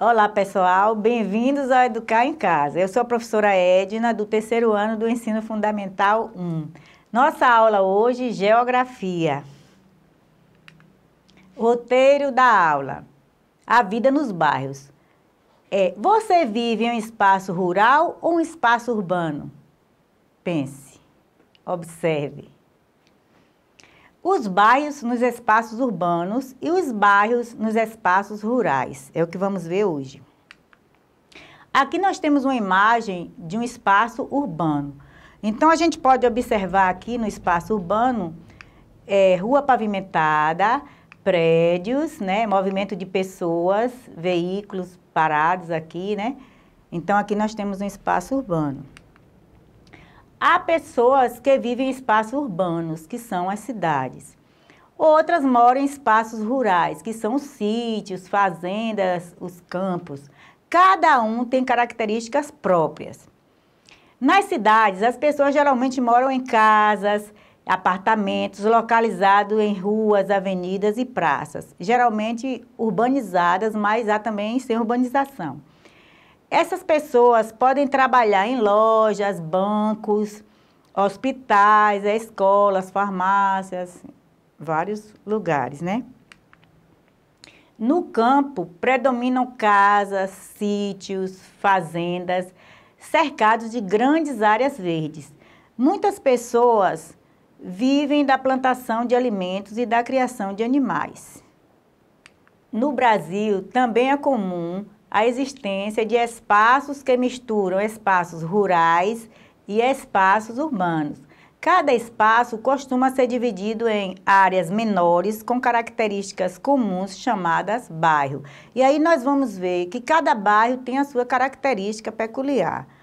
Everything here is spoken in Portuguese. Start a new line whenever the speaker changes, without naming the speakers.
Olá, pessoal. Bem-vindos ao Educar em Casa. Eu sou a professora Edna, do terceiro ano do Ensino Fundamental 1. Nossa aula hoje, Geografia. Roteiro da aula. A vida nos bairros. É, você vive em um espaço rural ou um espaço urbano? Pense, observe os bairros nos espaços urbanos e os bairros nos espaços rurais. É o que vamos ver hoje. Aqui nós temos uma imagem de um espaço urbano. Então, a gente pode observar aqui no espaço urbano é, rua pavimentada, prédios, né, movimento de pessoas, veículos parados aqui, né? Então, aqui nós temos um espaço urbano. Há pessoas que vivem em espaços urbanos, que são as cidades. Outras moram em espaços rurais, que são os sítios, fazendas, os campos. Cada um tem características próprias. Nas cidades, as pessoas geralmente moram em casas, apartamentos localizados em ruas, avenidas e praças, geralmente urbanizadas, mas há também sem urbanização. Essas pessoas podem trabalhar em lojas, bancos, hospitais, escolas, farmácias, vários lugares, né? No campo predominam casas, sítios, fazendas, cercados de grandes áreas verdes. Muitas pessoas vivem da plantação de alimentos e da criação de animais. No Brasil, também é comum a existência de espaços que misturam espaços rurais e espaços urbanos. Cada espaço costuma ser dividido em áreas menores com características comuns chamadas bairro. E aí nós vamos ver que cada bairro tem a sua característica peculiar.